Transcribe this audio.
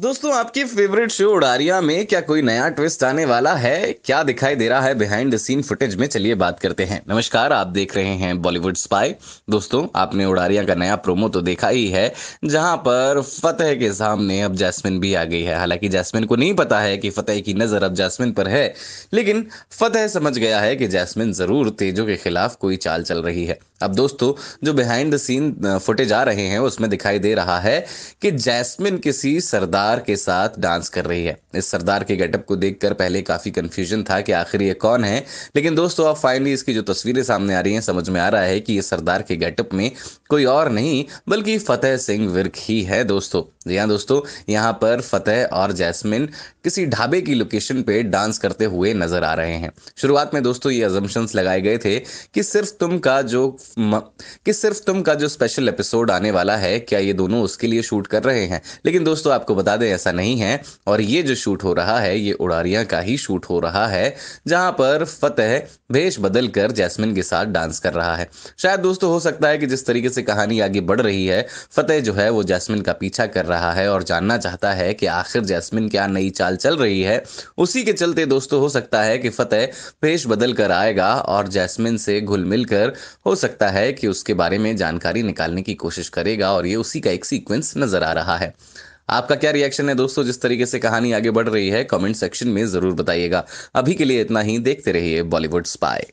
दोस्तों आपकी favourite show उड़ारिया में क्या कोई नया ट्विस्ट आने वाला है क्या दिखाई दे रहा है बिहाइंड द सीन फुटेज में चलिए बात करते हैं नमस्कार आप देख रहे हैं बॉलीवुड स्पाई दोस्तों आपने उड़ारिया का नया प्रोमो तो देखा ही है जहां पर फतेह के सामने अब जैस्मिन भी आ गई है हालांकि जैस्मिन को नहीं पता है कि फतेह की नजर अब जैस्मिन पर है लेकिन फतेह समझ गया है कि जैस्मिन जरूर तेजो के खिलाफ कोई चाल चल रही है अब दोस्तों जो बिहाइंड द सीन फुटेज आ रहे हैं उसमें दिखाई दे रहा है कि जैस्मिन किसी सरदार सरदार के साथ डांस कर रही है इस सरदार के गेटअप को देखकर पहले काफ़ी कंफ्यूजन था कि आखिर ये कौन है लेकिन दोस्तों अब फाइनली इसकी जो तस्वीरें सामने आ रही हैं समझ में आ रहा है कि ये सरदार के गेटअप में कोई और नहीं बल्कि फतेह सिंह विर्क ही है दोस्तों जी हाँ दोस्तों यहाँ पर फतेह और जैस्मिन किसी ढाबे की लोकेशन पे डांस करते हुए नजर आ रहे हैं शुरुआत में दोस्तों ये अजम्पन्स लगाए गए थे कि सिर्फ तुम का जो कि सिर्फ तुम का जो स्पेशल एपिसोड आने वाला है क्या ये दोनों उसके लिए शूट कर रहे हैं लेकिन दोस्तों आपको बता दें ऐसा नहीं है और ये जो शूट हो रहा है ये उड़ारिया का ही शूट हो रहा है जहां पर फतेह भेष बदल कर जैस्मिन के साथ डांस कर रहा है शायद दोस्तों हो सकता है कि जिस तरीके से कहानी आगे बढ़ रही है फतेह जो है वो जैस्मिन का पीछा कर रहा है और जानना चाहता है कि आखिर जैस्मिन क्या नई चाल चल रही है उसी के चलते दोस्तों हो सकता है कि फतेह भेष बदल कर आएगा और जैस्मिन से घुल मिल कर हो सकता है कि उसके बारे में जानकारी निकालने की कोशिश करेगा और ये उसी का एक सीक्वेंस नजर आ रहा है आपका क्या रिएक्शन है दोस्तों जिस तरीके से कहानी आगे बढ़ रही है कमेंट सेक्शन में जरूर बताइएगा अभी के लिए इतना ही देखते रहिए बॉलीवुड स्पाई